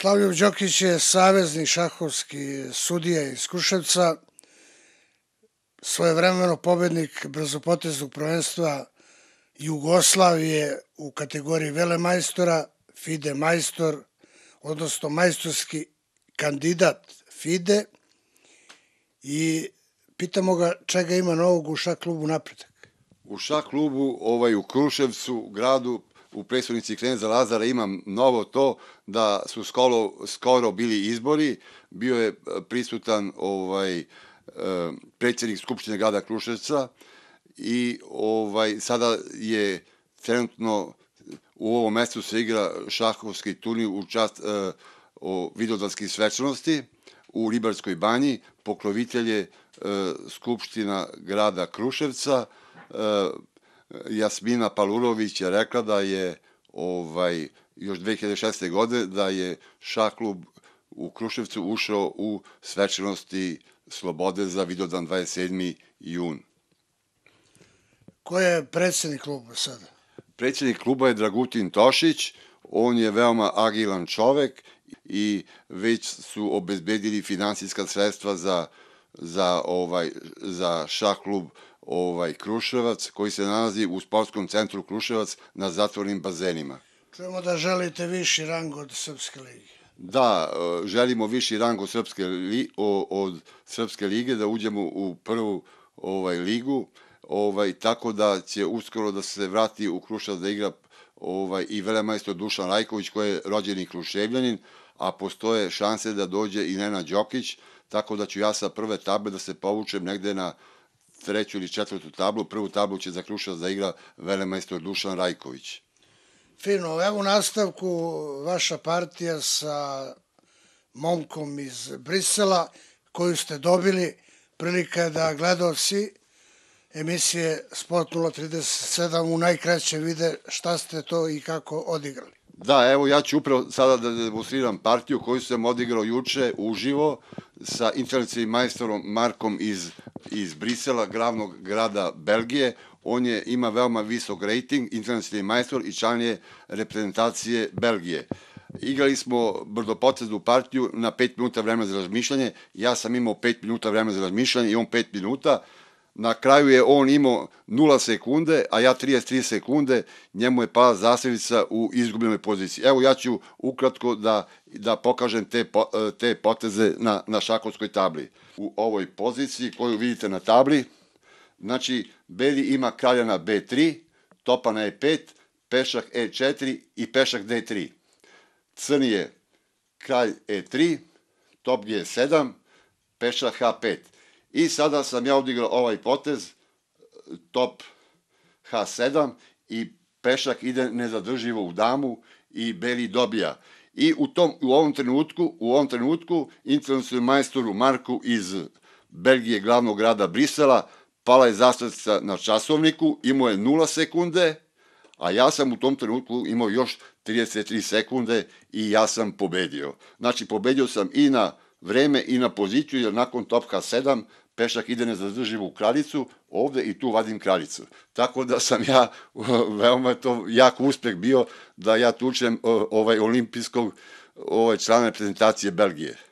Slavljev Đokić je savezni šahovski sudija iz Kruševca, svojevremeno pobednik brzopoteznog prvenstva Jugoslavije u kategoriji velemajstora, FIDE majstor, odnosno majstorski kandidat FIDE i pitamo ga čega ima novog u šah klubu napredak. U šah klubu, ovaj, u Kruševcu, gradu, u predstavnici Klenza Lazara imam novo to da su skoro, skoro bili izbori, bio je e, prisutan ovaj e, predsednik Skupštine grada Kruševca i ovaj sada je trenutno u ovom mestu se igra šahovski turnir u čast eh, o vidodanskih svečanosti u Ribarskoj banji, pokrovitelj je eh, Skupština grada Kruševca, eh, Jasmina Palurović je rekla da je ovaj još 2006. godine da je šah klub u Kruševcu ušao u svečanosti Slobode za Vidodan 27. jun. Ko je predsednik kluba sada? Predsednik kluba je Dragutin Tošić, on je veoma agilan čovek i već su obezbedili finansijska sredstva za, za, ovaj, za šah klub Kruševcu ovaj Kruševac koji se nalazi u sportskom centru Kruševac na zatvornim bazenima. Čujemo da želite viši rang od Srpske lige. Da, e, želimo viši rang od Srpske, li, od Srpske lige, da uđemo u prvu ovaj ligu, ovaj tako da će uskoro da se vrati u Kruševac da igra ovaj i velemajstor Dušan Rajković koji je rođeni Kruševljanin, a postoje šanse da dođe i Nena Đokić, tako da ću ja sa prve table da se povučem negde na treću ili četvrtu tablu. Prvu tablu će za Kruševac da igra velemajstor Dušan Rajković. Fino, evo u nastavku vaša partija sa momkom iz Brisela koju ste dobili prilika da gledalci emisije Sport 037 u najkraće vide šta ste to i kako odigrali. Da, evo ja ću upravo sada da demonstriram partiju koju sam odigrao juče uživo sa internacionalnim majstorom Markom iz iz Brisela, glavnog grada Belgije. On je, ima veoma visok rejting, internacionalni majstor i član je reprezentacije Belgije. Igrali smo brdopoteznu partiju na 5 minuta vremena za razmišljanje. Ja sam imao 5 minuta vremena za razmišljanje i on 5 minuta. Uh, na kraju je on imao 0 sekunde, a ja 33 sekunde, njemu je pala zasevica u izgubljenoj poziciji. Evo ja ću ukratko da, da pokažem te, e, te poteze na, na šakovskoj tabli. U ovoj poziciji koju vidite na tabli, znači Beli ima kralja na B3, topa na e 5, pešak E4 i pešak D3. Crni je kralj E3, top G7, pešak H5. I sada sam ja odigrao ovaj potez, top H7 i pešak ide nezadrživo u damu i beli dobija. I u, tom, u ovom trenutku, u ovom trenutku internacionalnom majstoru Marku iz Belgije, glavnog grada Brisela, pala je zastavica na časovniku, imao je 0 sekunde, a ja sam u tom trenutku imao još 33 sekunde i ja sam pobedio. Znači, pobedio sam i na vreme i na poziciju, jer nakon topka 7 pešak ide u kraljicu, ovde i tu vadim kraljicu. Tako da sam ja, veoma je to jak uspeh bio da ja tučem ovaj olimpijskog ovaj, člana reprezentacije Belgije.